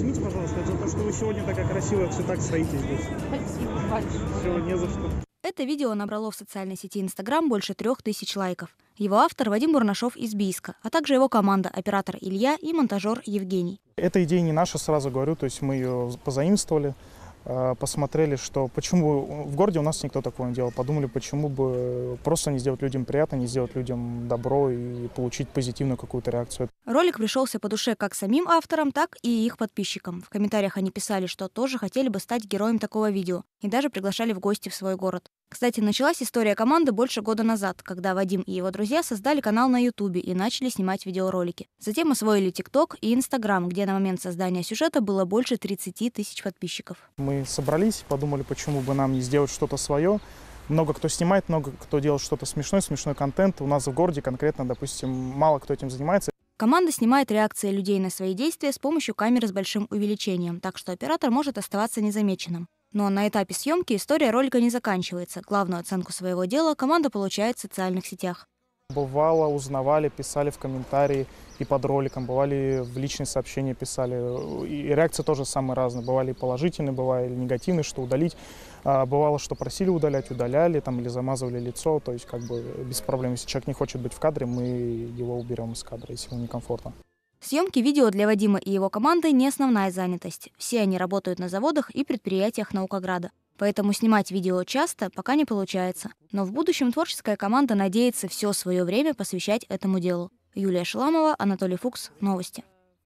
Извините, пожалуйста, за то, что вы сегодня такая красивая, все так стоите здесь. Спасибо большое. Все, не за что. Это видео набрало в социальной сети Инстаграм больше трех тысяч лайков. Его автор Вадим Бурнашов из Бийска, а также его команда, оператор Илья и монтажер Евгений. Эта идея не наша, сразу говорю, то есть мы ее позаимствовали, э, посмотрели, что почему в городе у нас никто такого не делал, подумали, почему бы просто не сделать людям приятно, не сделать людям добро и получить позитивную какую-то реакцию. Ролик пришелся по душе как самим авторам, так и их подписчикам. В комментариях они писали, что тоже хотели бы стать героем такого видео и даже приглашали в гости в свой город. Кстати, началась история команды больше года назад, когда Вадим и его друзья создали канал на Ютубе и начали снимать видеоролики. Затем освоили ТикТок и Инстаграм, где на момент создания сюжета было больше 30 тысяч подписчиков. Мы собрались, подумали, почему бы нам не сделать что-то свое, много кто снимает, много кто делает что-то смешное, смешной контент. У нас в городе конкретно, допустим, мало кто этим занимается. Команда снимает реакции людей на свои действия с помощью камеры с большим увеличением, так что оператор может оставаться незамеченным. Но на этапе съемки история ролика не заканчивается. Главную оценку своего дела команда получает в социальных сетях. Бывало, узнавали, писали в комментарии и под роликом, бывали в личные сообщения писали. И реакции тоже самые разные. Бывали и положительные, бывали и негативные, что удалить. А, бывало, что просили удалять, удаляли там, или замазывали лицо. То есть как бы без проблем. Если человек не хочет быть в кадре, мы его уберем из кадра, если ему некомфортно. Съемки видео для Вадима и его команды не основная занятость. Все они работают на заводах и предприятиях Наукограда поэтому снимать видео часто пока не получается. Но в будущем творческая команда надеется все свое время посвящать этому делу. Юлия Шламова, Анатолий Фукс, Новости.